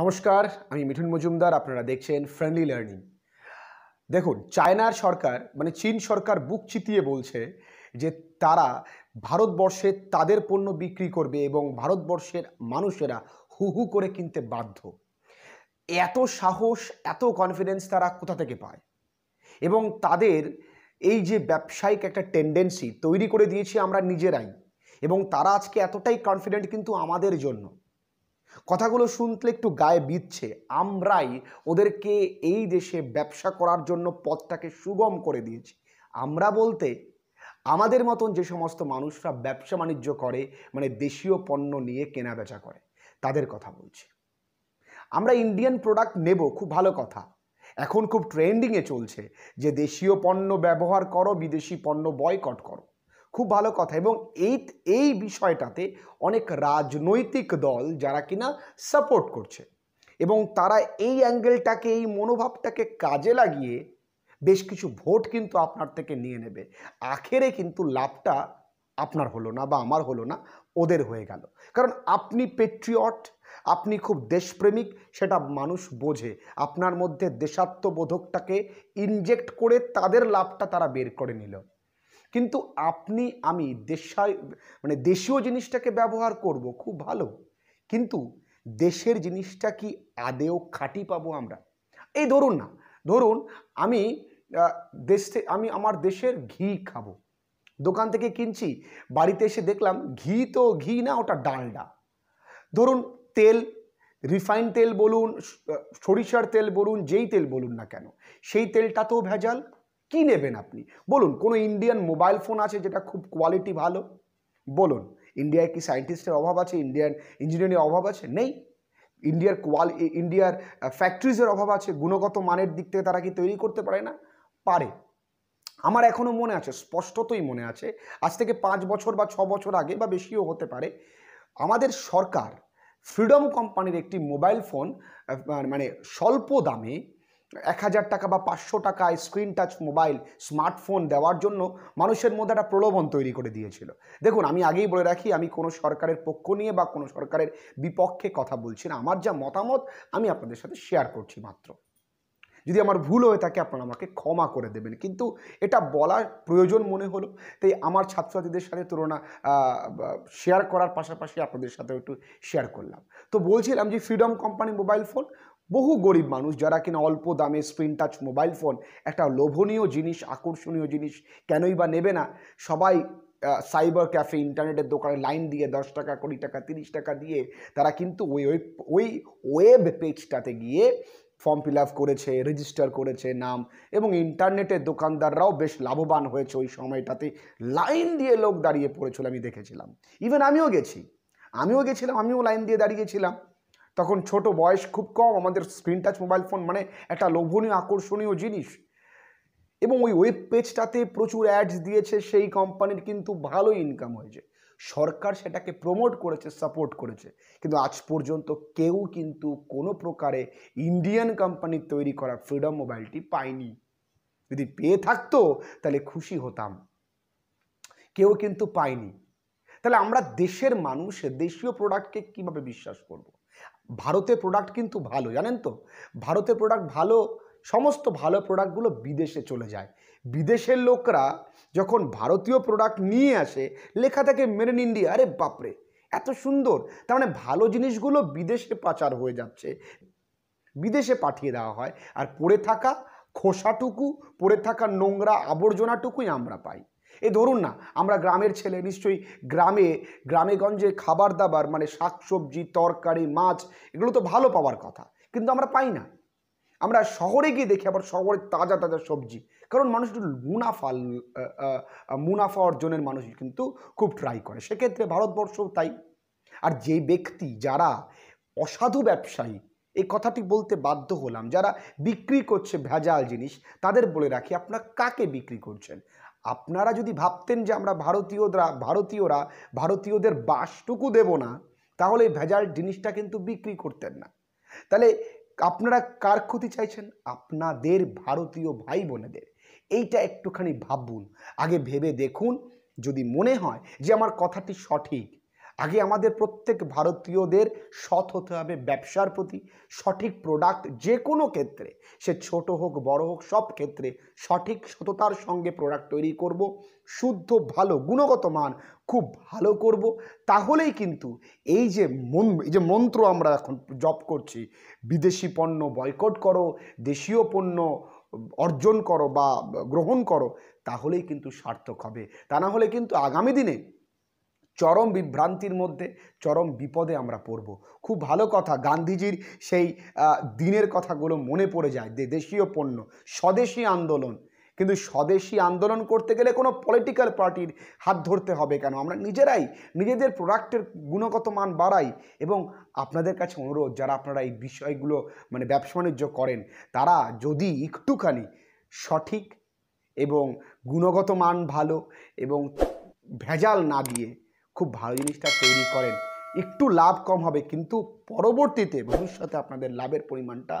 নমস্কার আমি মিঠুন মজুমদার আপনারা দেখছেন ফ্রেন্ডলি লার্নিং দেখুন চায়নার সরকার মানে চীন সরকার বুক চিতিয়ে বলছে যে তারা ভারতবর্ষে তাদের পণ্য বিক্রি করবে এবং ভারতবর্ষের মানুষেরা হু হু করে কিনতে বাধ্য এত সাহস এত কনফিডেন্স তারা কোথা থেকে পায় এবং তাদের এই যে ব্যবসায়িক একটা টেন্ডেন্সি তৈরি করে দিয়েছি আমরা নিজেরাই এবং তারা আজকে এতটাই কনফিডেন্ট কিন্তু আমাদের জন্য কথাগুলো শুনতে একটু গায়ে বিচ্ছে আমরাই ওদেরকে এই দেশে ব্যবসা করার জন্য পথটাকে সুগম করে দিয়েছি আমরা বলতে আমাদের মতন যে সমস্ত মানুষরা ব্যবসা বাণিজ্য করে মানে দেশীয় পণ্য নিয়ে কেনা বেচা করে তাদের কথা বলছি আমরা ইন্ডিয়ান প্রোডাক্ট নেব খুব ভালো কথা এখন খুব ট্রেন্ডিংয়ে চলছে যে দেশীয় পণ্য ব্যবহার করো বিদেশি পণ্য বয়কট করো খুব ভালো কথা এবং এই এই বিষয়টাতে অনেক রাজনৈতিক দল যারা কিনা সাপোর্ট করছে এবং তারা এই অ্যাঙ্গেলটাকে এই মনোভাবটাকে কাজে লাগিয়ে বেশ কিছু ভোট কিন্তু আপনার থেকে নিয়ে নেবে আখেরে কিন্তু লাভটা আপনার হলো না বা আমার হলো না ওদের হয়ে গেল কারণ আপনি পেট্রিয়ট আপনি খুব দেশপ্রেমিক সেটা মানুষ বোঝে আপনার মধ্যে দেশাত্মবোধকটাকে ইনজেক্ট করে তাদের লাভটা তারা বের করে নিল কিন্তু আপনি আমি দেশায় মানে দেশীয় জিনিসটাকে ব্যবহার করব খুব ভালো কিন্তু দেশের জিনিসটা কি আদেও খাঁটি পাবো আমরা এই ধরুন না ধরুন আমি দেশ থেকে আমি আমার দেশের ঘি খাবো দোকান থেকে কিনছি বাড়িতে এসে দেখলাম ঘি তো ঘি না ওটা ডালডা ধরুন তেল রিফাইন তেল বলুন সরিষার তেল বলুন যেই তেল বলুন না কেন সেই তেলটা তো ভেজাল কি নেবেন আপনি বলুন কোনো ইন্ডিয়ান মোবাইল ফোন আছে যেটা খুব কোয়ালিটি ভালো বলুন ইন্ডিয়ায় কি সায়েন্টিস্টের অভাব আছে ইন্ডিয়ান ইঞ্জিনিয়ারিং অভাব আছে নেই ইন্ডিয়ার কোয়াল ইন্ডিয়ার ফ্যাক্টরিজের অভাব আছে গুণগত মানের দিক থেকে তারা কি তৈরি করতে পারে না পারে আমার এখনও মনে আছে স্পষ্টতই মনে আছে আজ থেকে পাঁচ বছর বা ছ বছর আগে বা বেশিও হতে পারে আমাদের সরকার ফ্রিডম কোম্পানির একটি মোবাইল ফোন মানে স্বল্প দামে এক হাজার টাকা বা পাঁচশো টাকায় স্ক্রিন টাচ মোবাইল স্মার্টফোন দেওয়ার জন্য মানুষের মধ্যে একটা প্রলোভন তৈরি করে দিয়েছিল দেখুন আমি আগেই বলে রাখি আমি কোনো সরকারের পক্ষ নিয়ে বা কোনো সরকারের বিপক্ষে কথা বলছি না আমার যা মতামত আমি আপনাদের সাথে শেয়ার করছি মাত্র যদি আমার ভুল হয়ে থাকে আপনারা আমাকে ক্ষমা করে দেবেন কিন্তু এটা বলার প্রয়োজন মনে হলো তাই আমার ছাত্রছাত্রীদের সাথে তুলনা শেয়ার করার পাশাপাশি আপনাদের সাথে একটু শেয়ার করলাম তো বলছিলাম যে ফ্রিডম কোম্পানি মোবাইল ফোন বহু গরিব মানুষ যারা কিনা অল্প দামে স্ক্রিন টাচ মোবাইল ফোন একটা লোভনীয় জিনিস আকর্ষণীয় জিনিস কেনই বা নেবে না সবাই সাইবার ক্যাফে ইন্টারনেটের দোকানে লাইন দিয়ে দশ টাকা কুড়ি টাকা তিরিশ টাকা দিয়ে তারা কিন্তু ওই ওই ওয়েব পেজটাতে গিয়ে ফর্ম ফিল আপ করেছে রেজিস্টার করেছে নাম এবং ইন্টারনেটের দোকানদাররাও বেশ লাভবান হয়েছে ওই সময়টাতে লাইন দিয়ে লোক দাঁড়িয়ে পড়েছিল আমি দেখেছিলাম ইভেন আমিও গেছি আমিও গেছিলাম আমিও লাইন দিয়ে দাঁড়িয়েছিলাম তখন ছোট বয়স খুব কম আমাদের স্ক্রিন টাচ মোবাইল ফোন মানে একটা লোভনীয় আকর্ষণীয় জিনিস এবং ওই ওয়েব পেজটাতে প্রচুর অ্যাডস দিয়েছে সেই কোম্পানির কিন্তু ভালো ইনকাম হয়েছে সরকার সেটাকে প্রমোট করেছে সাপোর্ট করেছে কিন্তু আজ পর্যন্ত কেউ কিন্তু কোনো প্রকারে ইন্ডিয়ান কোম্পানির তৈরি করা ফ্রিডম মোবাইলটি পায়নি যদি পেয়ে থাকতো তাহলে খুশি হতাম কেউ কিন্তু পায়নি তাহলে আমরা দেশের মানুষ দেশীয় প্রোডাক্টকে কিভাবে বিশ্বাস করবো ভারতে প্রোডাক্ট কিন্তু ভালো জানেন তো ভারতে প্রোডাক্ট ভালো সমস্ত ভালো প্রোডাক্টগুলো বিদেশে চলে যায় বিদেশের লোকরা যখন ভারতীয় প্রোডাক্ট নিয়ে আসে লেখা থাকে মেড ইন ইন্ডিয়া আরে বাপরে এত সুন্দর তার মানে ভালো জিনিসগুলো বিদেশে পাচার হয়ে যাচ্ছে বিদেশে পাঠিয়ে দেওয়া হয় আর পড়ে থাকা খোসাটুকু পড়ে থাকা নোংরা আবর্জনাটুকুই আমরা পাই এ ধরুন না আমরা গ্রামের ছেলে নিশ্চয়ই গ্রামে গ্রামেগঞ্জে খাবার দাবার মানে শাকসবজি তরকারি মাছ এগুলো তো ভালো পাওয়ার কথা কিন্তু আমরা পাই না আমরা শহরে গিয়ে দেখি আবার শহরে তাজা তাজা সবজি কারণ মানুষ একটু মুনাফা মুনাফা অর্জনের মানুষ কিন্তু খুব ট্রাই করে সেক্ষেত্রে ভারতবর্ষও তাই আর যে ব্যক্তি যারা অসাধু ব্যবসায়ী এই কথাটি বলতে বাধ্য হলাম যারা বিক্রি করছে ভেজাল জিনিস তাদের বলে রাখি আপনারা কাকে বিক্রি করছেন আপনারা যদি ভাবতেন যে আমরা ভারতীয়রা ভারতীয়রা ভারতীয়দের বাসটুকু দেব না তাহলে ভেজাল জিনিসটা কিন্তু বিক্রি করতেন না তাহলে আপনারা কার ক্ষতি চাইছেন আপনাদের ভারতীয় ভাই বোনেদের এইটা একটুখানি ভাবুন আগে ভেবে দেখুন যদি মনে হয় যে আমার কথাটি সঠিক আগে আমাদের প্রত্যেক ভারতীয়দের সৎ হতে হবে ব্যবসার প্রতি সঠিক প্রোডাক্ট যে কোনো ক্ষেত্রে সে ছোট হোক বড় হোক সব ক্ষেত্রে সঠিক সততার সঙ্গে প্রোডাক্ট তৈরি করব শুদ্ধ ভালো গুণগত মান খুব ভালো করব তাহলেই কিন্তু এই যে মন এই যে মন্ত্র আমরা এখন জপ করছি বিদেশি পণ্য বয়কট করো দেশীয় পণ্য অর্জন করো বা গ্রহণ করো তাহলেই কিন্তু সার্থক হবে তা না হলে কিন্তু আগামী দিনে চরম বিভ্রান্তির মধ্যে চরম বিপদে আমরা পড়ব খুব ভালো কথা গান্ধীজির সেই দিনের কথাগুলো মনে পড়ে যায় দেশীয় পণ্য স্বদেশি আন্দোলন কিন্তু স্বদেশি আন্দোলন করতে গেলে কোনো পলিটিক্যাল পার্টির হাত ধরতে হবে কেন আমরা নিজেরাই নিজেদের প্রোডাক্টের গুণগত মান বাড়াই এবং আপনাদের কাছে অনুরোধ যারা আপনারা এই বিষয়গুলো মানে ব্যবসা বাণিজ্য করেন তারা যদি একটুখানি সঠিক এবং গুণগত মান ভালো এবং ভেজাল না দিয়ে খুব ভালো জিনিসটা তৈরি করেন একটু লাভ কম হবে কিন্তু পরবর্তীতে ভবিষ্যতে আপনাদের লাভের পরিমাণটা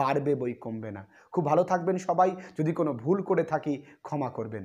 বাড়বে বই কমবে না খুব ভালো থাকবেন সবাই যদি কোনো ভুল করে থাকি ক্ষমা করবেন